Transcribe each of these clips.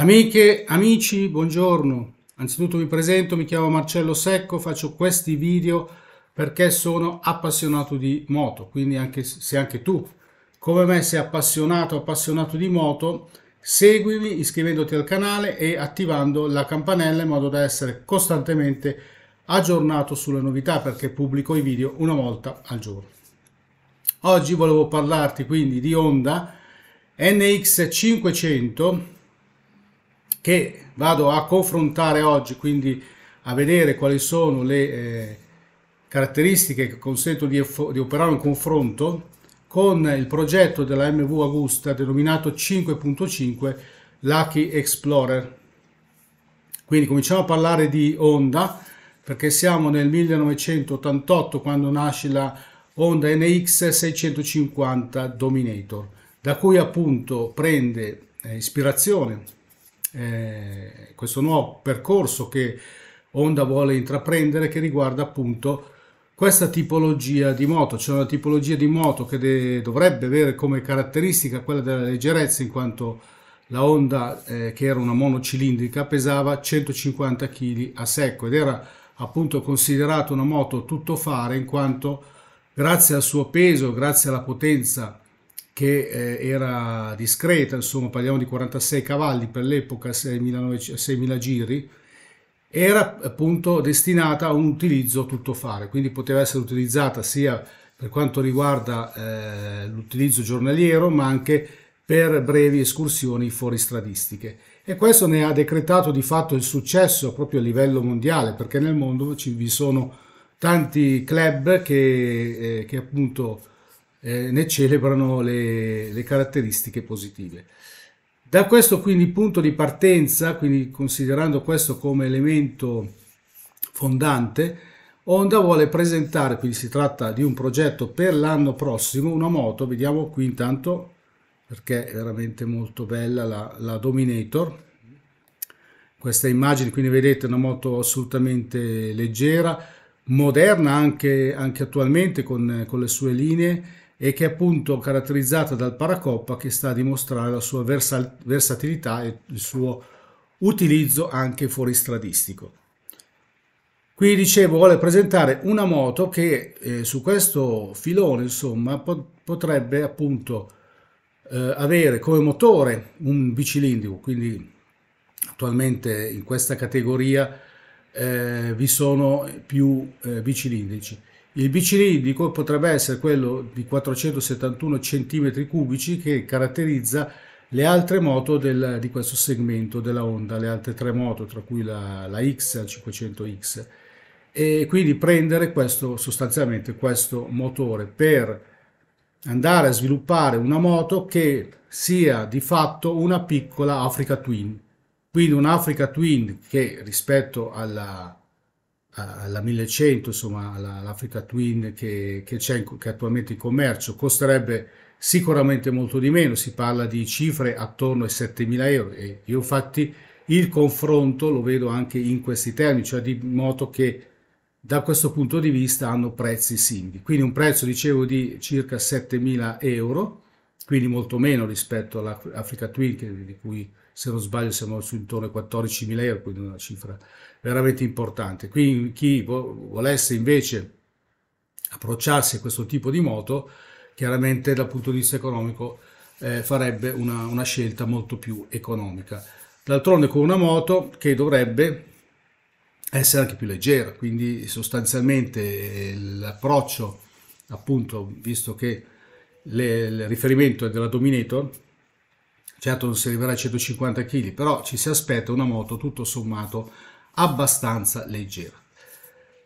Amiche, amici, buongiorno. Anzitutto vi presento, mi chiamo Marcello Secco, faccio questi video perché sono appassionato di moto, quindi anche se anche tu come me sei appassionato, appassionato di moto, seguimi iscrivendoti al canale e attivando la campanella in modo da essere costantemente aggiornato sulle novità perché pubblico i video una volta al giorno. Oggi volevo parlarti quindi di Honda NX500 che vado a confrontare oggi, quindi a vedere quali sono le eh, caratteristiche che consentono di, di operare un confronto con il progetto della MV Augusta denominato 5.5 Lucky Explorer. Quindi cominciamo a parlare di Honda perché siamo nel 1988 quando nasce la Honda NX 650 Dominator da cui appunto prende eh, ispirazione eh, questo nuovo percorso che Honda vuole intraprendere che riguarda appunto questa tipologia di moto, cioè una tipologia di moto che dovrebbe avere come caratteristica quella della leggerezza in quanto la Honda eh, che era una monocilindrica pesava 150 kg a secco ed era appunto considerata una moto tuttofare in quanto grazie al suo peso, grazie alla potenza che eh, era discreta, insomma parliamo di 46 cavalli per l'epoca, 6.000 giri, era appunto destinata a un utilizzo tuttofare, quindi poteva essere utilizzata sia per quanto riguarda eh, l'utilizzo giornaliero, ma anche per brevi escursioni fuoristradistiche. E questo ne ha decretato di fatto il successo proprio a livello mondiale, perché nel mondo ci, vi sono tanti club che, eh, che appunto eh, ne celebrano le, le caratteristiche positive. Da questo quindi punto di partenza, quindi considerando questo come elemento fondante, Honda vuole presentare, quindi si tratta di un progetto per l'anno prossimo, una moto, vediamo qui intanto perché è veramente molto bella la, la Dominator. Questa immagine, quindi vedete, è una moto assolutamente leggera, moderna anche, anche attualmente con, con le sue linee e che è appunto caratterizzata dal paracoppa che sta a dimostrare la sua versa- versatilità e il suo utilizzo anche fuoristradistico. Qui dicevo vuole presentare una moto che eh, su questo filone insomma po- potrebbe appunto eh, avere come motore un bicilindrico, quindi attualmente in questa categoria eh, vi sono più eh, bicilindrici il BCD di, potrebbe essere quello di 471 cm3 che caratterizza le altre moto del, di questo segmento della Honda, le altre tre moto, tra cui la, la X, la 500X. E quindi prendere questo, sostanzialmente questo motore per andare a sviluppare una moto che sia di fatto una piccola Africa Twin. Quindi un'Africa Twin che rispetto alla, alla 1100, insomma l'Africa Twin che, che c'è che attualmente in commercio, costerebbe sicuramente molto di meno, si parla di cifre attorno ai 7.000 euro e io infatti il confronto lo vedo anche in questi termini, cioè di moto che da questo punto di vista hanno prezzi simili. Quindi un prezzo, dicevo, di circa 7.000 euro, quindi molto meno rispetto all'Africa Twin, di cui se non sbaglio siamo su intorno ai 14.000 euro, quindi una cifra veramente importante. Quindi chi volesse invece approcciarsi a questo tipo di moto, chiaramente dal punto di vista economico eh, farebbe una, una scelta molto più economica. D'altronde con una moto che dovrebbe essere anche più leggera, quindi sostanzialmente eh, l'approccio, appunto, visto che le, il riferimento è della Dominator, certo non si arriverà a 150 kg, però ci si aspetta una moto tutto sommato abbastanza leggera.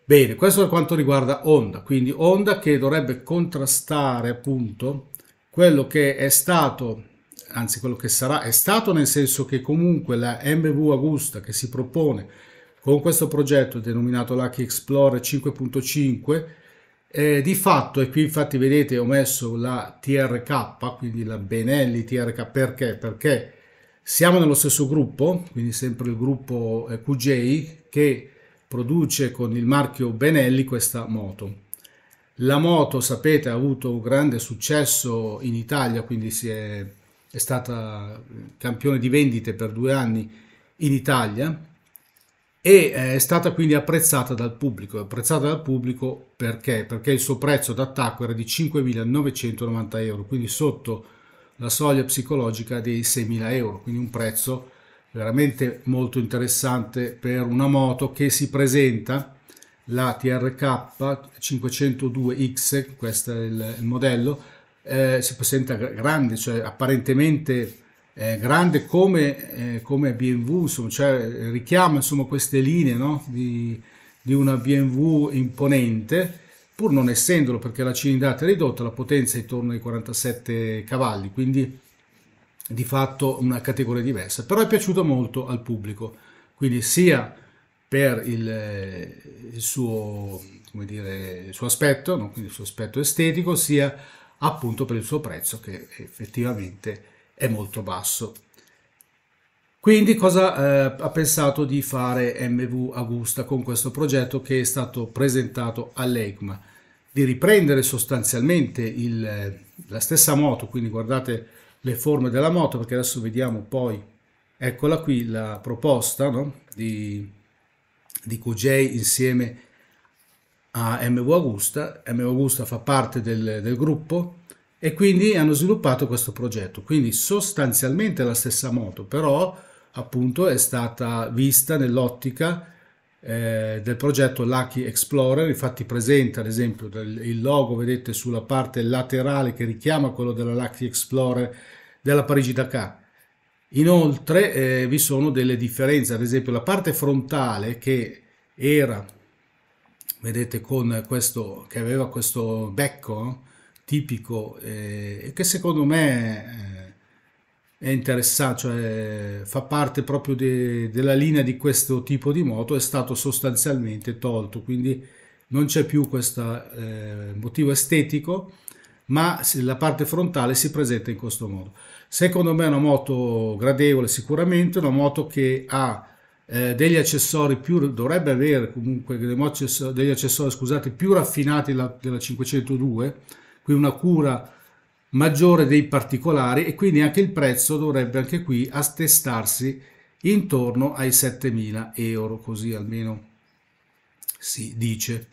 Bene, questo per quanto riguarda Honda, quindi Honda che dovrebbe contrastare appunto quello che è stato, anzi quello che sarà, è stato nel senso che comunque la MV Agusta che si propone con questo progetto denominato Lucky Explorer 5.5 eh, di fatto, e qui infatti vedete ho messo la TRK, quindi la Benelli TRK, perché? Perché siamo nello stesso gruppo, quindi sempre il gruppo eh, QJ, che produce con il marchio Benelli questa moto. La moto, sapete, ha avuto un grande successo in Italia, quindi si è, è stata eh, campione di vendite per due anni in Italia, e eh, è stata quindi apprezzata dal pubblico, apprezzata dal pubblico perché? Perché il suo prezzo d'attacco era di 5.990 euro, quindi sotto la soglia psicologica dei 6.000 euro, quindi un prezzo veramente molto interessante per una moto che si presenta, la TRK 502X, questo è il, il modello, eh, si presenta grande, cioè apparentemente eh, grande come, eh, come BMW, insomma, cioè, richiama insomma, queste linee no? di, di, una BMW imponente, pur non essendolo perché la cilindrata è ridotta, la potenza è intorno ai 47 cavalli, quindi di fatto una categoria diversa, però è piaciuta molto al pubblico, quindi sia per il, eh, il, suo, dire, il suo, aspetto, no? il suo aspetto estetico, sia appunto per il suo prezzo che effettivamente è molto basso. Quindi cosa eh, ha pensato di fare MV Augusta con questo progetto che è stato presentato all'EGMA? Di riprendere sostanzialmente il, eh, la stessa moto, quindi guardate le forme della moto perché adesso vediamo poi, eccola qui la proposta no? di, di QJ insieme a MV Augusta. MV Augusta fa parte del, del gruppo e quindi hanno sviluppato questo progetto. Quindi sostanzialmente la stessa moto, però appunto è stata vista nell'ottica eh, del progetto Lucky Explorer, infatti presenta ad esempio il logo, vedete, sulla parte laterale che richiama quello della Lucky Explorer della Parigi-Dakar. Inoltre eh, vi sono delle differenze, ad esempio la parte frontale che era, vedete, con questo, che aveva questo becco, tipico eh, e che secondo me eh, è interessante, cioè fa parte proprio de, della linea di questo tipo di moto, è stato sostanzialmente tolto, quindi non c'è più questo eh, motivo estetico, ma la parte frontale si presenta in questo modo. Secondo me è una moto gradevole sicuramente, una moto che ha eh, degli accessori più dovrebbe avere comunque degli accessori, scusate, più raffinati della, della 502 qui una cura maggiore dei particolari e quindi anche il prezzo dovrebbe anche qui attestarsi intorno ai 7000 euro così almeno si dice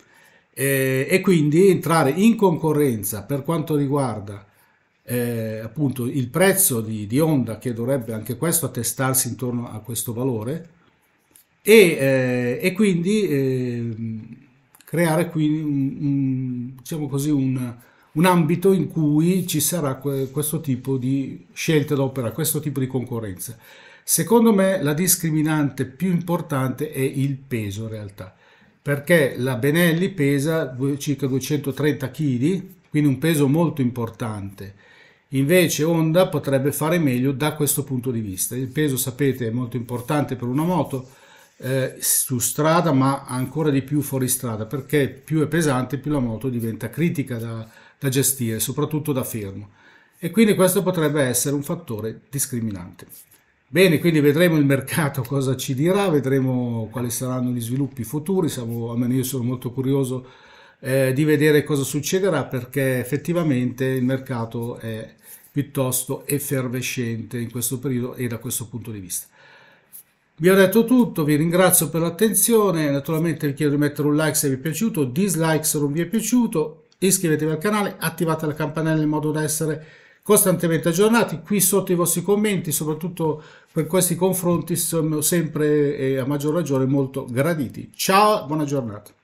eh, e quindi entrare in concorrenza per quanto riguarda eh, appunto il prezzo di, di Honda che dovrebbe anche questo attestarsi intorno a questo valore e, eh, e quindi ehm, creare qui un, un, diciamo così un, un ambito in cui ci sarà questo tipo di scelte d'opera, questo tipo di concorrenza. Secondo me la discriminante più importante è il peso in realtà, perché la Benelli pesa circa 230 kg, quindi un peso molto importante. Invece Honda potrebbe fare meglio da questo punto di vista. Il peso, sapete, è molto importante per una moto eh, su strada, ma ancora di più fuori strada, perché più è pesante, più la moto diventa critica da, da gestire, soprattutto da fermo. E quindi questo potrebbe essere un fattore discriminante. Bene, quindi vedremo il mercato cosa ci dirà, vedremo quali saranno gli sviluppi futuri, Siamo, almeno io sono molto curioso eh, di vedere cosa succederà perché effettivamente il mercato è piuttosto effervescente in questo periodo e da questo punto di vista. Vi ho detto tutto, vi ringrazio per l'attenzione, naturalmente vi chiedo di mettere un like se vi è piaciuto, dislike se non vi è piaciuto, iscrivetevi al canale, attivate la campanella in modo da essere costantemente aggiornati. Qui sotto i vostri commenti, soprattutto per questi confronti, sono sempre e a maggior ragione molto graditi. Ciao, buona giornata.